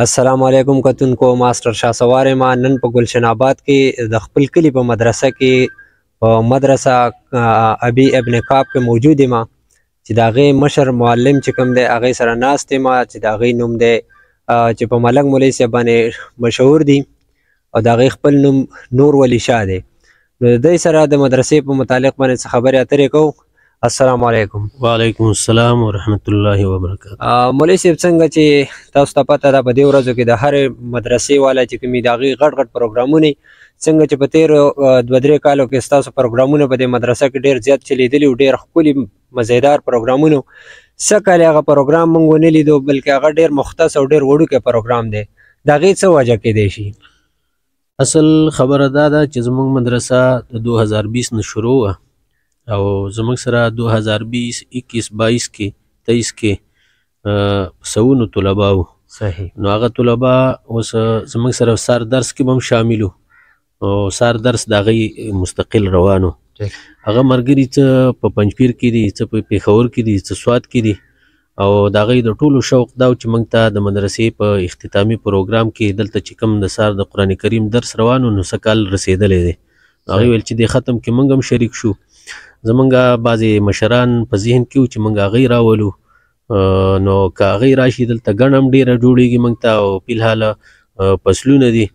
السلام علیکم کتونکو ماستر شاه سوار ما نن په گلشن آباد کې د خپل کلی په مدرسه کې په مدرسه ابي ابن کعب کې موجود ما چې دا غي مشر معلم چې کوم دی هغه سره ناست ما چې دا غي نوم دی چې په ملک مولوی صاحب باندې مشهور دی او دا غي خپل نوم نور ولی شاه دی نو د سره د مدرسې په متعلق باندې خبرې اترې کوو السلام علیکم وعلیکم السلام ورحمت الله وبرکاته مولوی صاحب څنګه چې تاسو ته پته ده په دې ورځو کې د هر مدرسې والا چې کومې د هغې غټ غټ پروګرامونه څنګه چې په تیرو دوه درې کالو کې ستاسو پروګرامونه په دې مدرسه کې ډېر زیات چلیدلي او ډېر ښکلي مزیدار پروګرامونه څه کال هغه پروګرام موږ ونه لیدو بلکې هغه ډېر مختص او ډېر وړوکی پروګرام دی د هغې څه وجه کېدی شي اصل خبره دا ده چې زموږ مدرسه د 2020 نه شروع وه او زموږ سره 2020 21 22 کې 23 کې سونو طلبه وو صحیح نو هغه طلبه اوس زموږ سره سار درس کې هم شاملو او سار درس دغه مستقل روانو هغه مرګري ته په پنځپیر کې دي ته په پیښور کې دي ته سواد کې دي او دغه د ټولو شوق دا چې موږ ته د مدرسې په اختتامي پروګرام کې دلته چې کوم د سار د قران کریم درس روانو نو سکال رسیدلې دي هغه ویل چې د ختم کې موږ هم شریک شو زمونږه بعضی مشران په ذهن کې چې مونږه غیر راولو نو که هغه راشي دلته ګڼم ډیره جوړیږي مونږ ته او په الحال پسلونه دي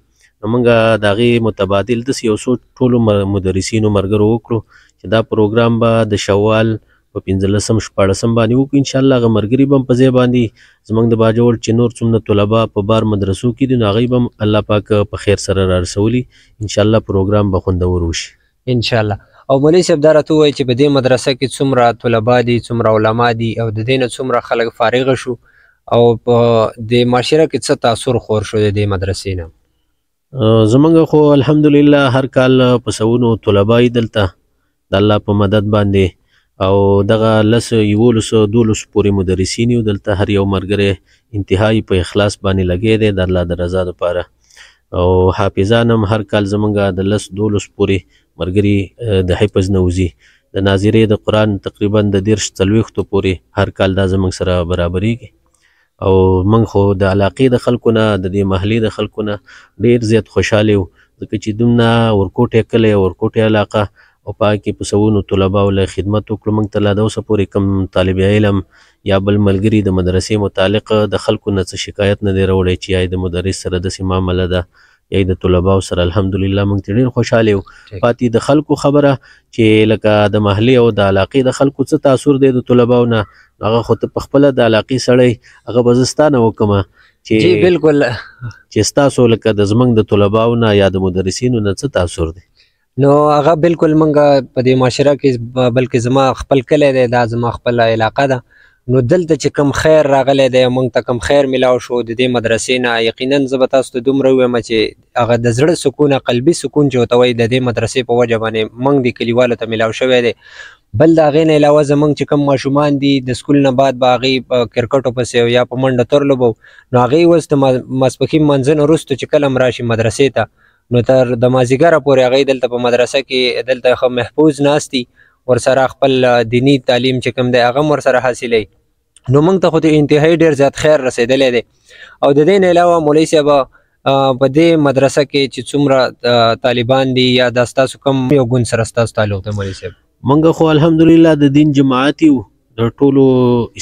موږ د هغې متبادل داسې یو څو ټولو مدرسینو ملګرو وکړو چې دا پروګرام به د شوال په پنځلسم شپاړسم باندې وکړو انشاءالله هغه ملګري به هم په ځای باندې زموږ د باجوړ چې نور څومره طلبا په بار مدرسو کې دي نو هغوی به هم الله پاک په خیر سره رارسولي انشاءالله پروګرام به خوندور وشي انشاءالله او مولوي صاحب دا راته وایي چې په دې مدرسه کې څومره طلبه دي څومره علما دي او د دې نه څومره خلک فارغ شو او په د معاشره کې څه تاثیر خور شو د دې مدرسې نه زمونږ خو الحمدلله هر کال په سونو طلبه دلته د الله په مدد باندې او دغه لس یولس دولس پورې مدرسین یو دلته هر یو مرګره انتهایی په اخلاص باندې لګی دی د الله د رضا لپاره او حافظان هم هر کال زمونږه د لس دولس پورې مرګري د حفظ نوزي د ناظرې د قران تقریبا د دیرش تلويختو پوري هر کال دا زمنګ سره برابرېږي او موږ خو د علاقې د خلکو نه د دې محلي د خلکو نه ډیر زیات خوشاله یو ځکه چې دومره ورکوټه کلی ورکوټه علاقه او پاکي په سوونو طلبه ول خدمت وکړو موږ ته لا د اوسه پورې کم طالب علم یا بل ملګری د مدرسې متعلق د خلکو نه شکایت نه دی راوړی چې آی د مدرس سره د سیمه مله ده یا د طلباو سره الحمدلله موږ ته ډیر خوشاله یو پاتې د خلکو خبره چې لکه د محلي او د علاقې د خلکو څه تاثیر دی د طلباو نه هغه خو ته په خپل د علاقې سړی هغه بزستانه وکمه چې جی بالکل چې تاسو لکه د زمنګ د طلباو نه یا د مدرسینو نه څه تاثیر دی نو هغه بالکل منګه په دې معاشره کې بلکې زما خپل کلی دی دا زما خپل علاقه ده نو دلته چې کم خیر راغلی دی مونږ ته کم خیر میلاو شو د دې مدرسې نه یقینا زه به تاسو ته دومره ویم چې هغه د زړه سکون قلبي سکون چې ورته وایي د دې مدرسې په وجه باندې مونږ د کلیوالو ته میلاو شوی دی بل د هغې نه علاوه زمونږ چې کم ماشومان دي د سکول نه بعد به هغې په کرکټو پسې یا په منډه تر لوبو نو هغې اوس د ماسپښین منځه نه وروسته چې کله راشي مدرسې ته نو تر د مازدیګره پورې هغې دلته په مدرسه کې دلته ښه محفوظ ناست دي ورسره خپل دینی تعلیم چې کوم دی هغه ورسره حاصلې نو موږ ته خو د انتهایی ډیر زیات خیر رسیدلې دی او د دې نه علاوه مولوی صاحب په دې مدرسه کې چې څومره طالبان دي یا د تاسو کم یو ګون سره تاسو تعلق دی مولوی صاحب موږ خو الحمدلله د دین جماعت یو د ټولو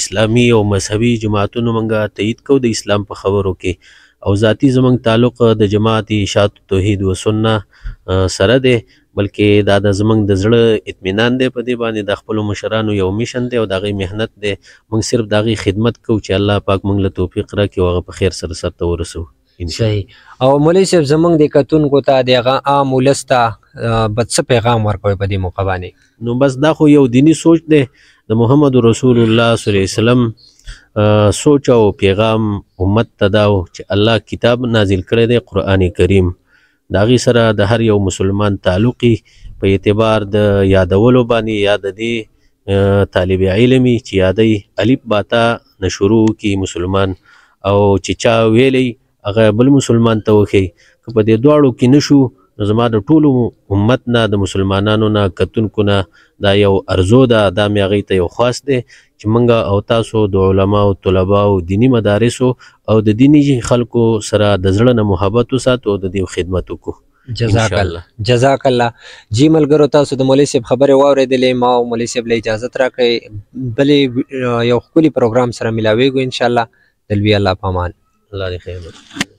اسلامی او مذهبي جماعتونو موږ تایید کو د اسلام په خبرو کې او ذاتی زمنګ تعلق د جماعت اشاعت توحید و سنت سره دی بلکې دا د زمنګ د زړه اطمینان دی په دې باندې د خپل مشرانو یو میشن دی او دغه مهنت دی موږ صرف دغه خدمت کوو چې الله پاک موږ له توفیق راکړي او هغه په خیر سره سرته ورسو صحیح او مولوی صاحب زمنګ د کتونکو ته دغه عام ولستا بد څه پیغام ورکوي په دې موقع باندې نو بس دا خو یو دینی سوچ دی د محمد رسول الله صلی الله علیه وسلم سوچ او پیغام امت ته دا چې الله کتاب نازل کړی دی قران کریم د هغې سره د هر یو مسلمان تعلقي په اعتبار د یادولو باندې یا د دې طالب علمي چې یادی الف باتا نه شروع کی مسلمان او چې چا ویلی هغه بل مسلمان ته وښي که په دې دواړو کې نشو نو زما د ټولو امت نه د مسلمانانو نه کتونکو نه دا یو ارزو ده دا مې هغې ته یو خاص دی چې منګه او تاسو د علماو طلباو دینی مدارسو او د دینی خلکو سره د زړه نه محبت وساتو د دې خدمت وکړو جزاک الله جزاک الله جی ملګرو تاسو د مولوی صاحب خبره واوریدلې ما او مولوی صاحب له اجازه راکې بلې یو خولي پروګرام سره ملاوي ګو ان شاء الله دلوي الله پامان الله دې خیر